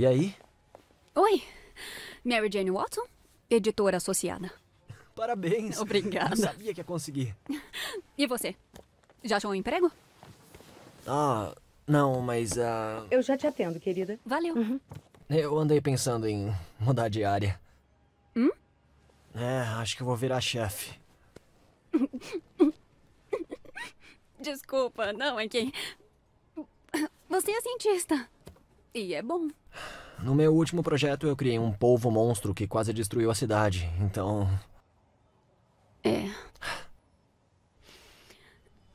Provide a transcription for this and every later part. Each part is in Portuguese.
E aí? Oi, Mary Jane Watson, editora associada. Parabéns. Obrigada. Eu sabia que ia conseguir. E você? Já achou um emprego? Ah, não, mas Uh... Eu já te atendo, querida. Valeu. Uhum. Eu andei pensando em mudar de área. Hum? É, acho que eu vou virar chefe. Desculpa, não é que. Você é cientista. E é bom. No meu último projeto, eu criei um polvo monstro que quase destruiu a cidade, então. É.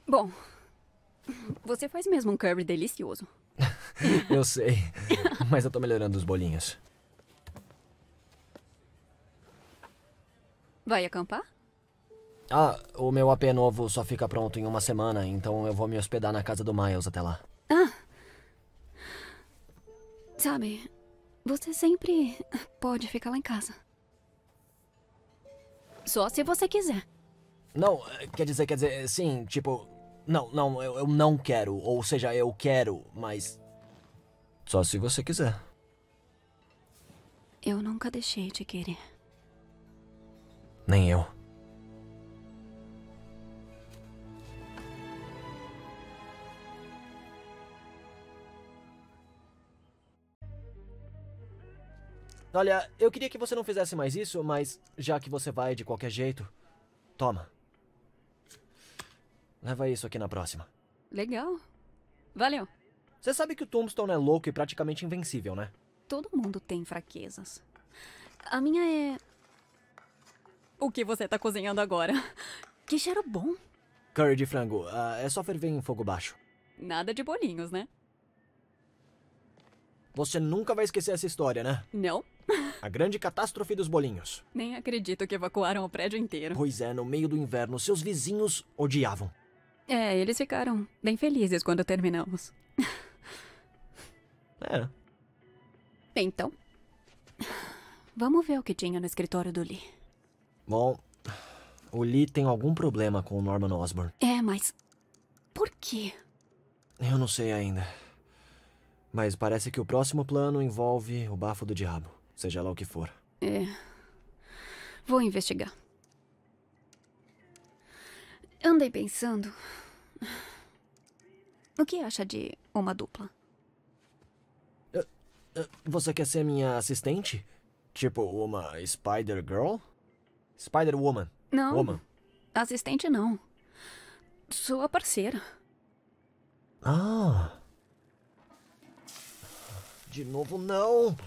Bom, você faz mesmo um curry delicioso. eu sei, mas eu tô melhorando os bolinhos. Vai acampar? Ah, o meu AP novo só fica pronto em uma semana, então eu vou me hospedar na casa do Miles até lá. Ah. Sabe, você sempre pode ficar lá em casa. Só se você quiser. Não, eh, quer dizer, quer dizer, eh, sim, tipo. Não, não, eu, eu não quero. Ou seja, eu quero, mas. Só se você quiser. Eu nunca deixei de querer. Nem eu. Olha, eu queria que você não fizesse mais isso, mas já que você vai de qualquer jeito, toma. Leva isso aqui na próxima. Legal. Valeu. Você sabe que o Tombstone é louco e praticamente invencível, né? Todo mundo tem fraquezas. A minha é. O que você tá cozinhando agora? Que cheiro bom. Curry de frango. Ah, é só ferver em fogo baixo. Nada de bolinhos, né? Você nunca vai esquecer essa história, né? Não. A grande catástrofe dos bolinhos. Nem acredito que evacuaram o prédio inteiro. Pois é, no meio do inverno, seus vizinhos odiavam. É, eles ficaram bem felizes quando terminamos. é. Então, vamos ver o que tinha no escritório do Lee. Bom, o Lee tem algum problema com o Norman Osborn. É, mas por quê? Eu não sei ainda. Mas parece que o próximo plano envolve o bafo do diabo. Seja lá o que for. É. Vou investigar. Andei pensando. O que acha de uma dupla? Eh, eh, você quer ser minha assistente? Tipo uma Spider-Girl? Spider-Woman? Não. Woman. Assistente não. Sou a parceira. Ah. De novo, não.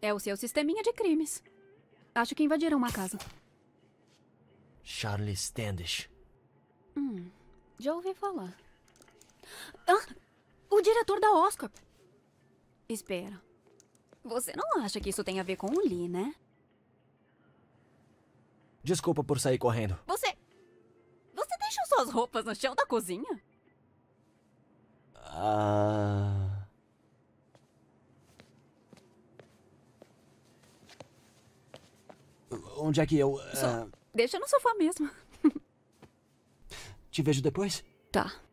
É o seu sisteminha de crimes. Acho que invadiram uma casa. Charlie Standish. Hum, já ouvi falar. Ah, o diretor da Oscorp. Espera. Você não acha que isso tem a ver com o Lee, né? Desculpa por sair correndo. Você... Você deixou suas roupas no chão da cozinha? Ah... Onde é que eu. Só... É? Deixa no sofá mesmo. Te vejo depois? Tá.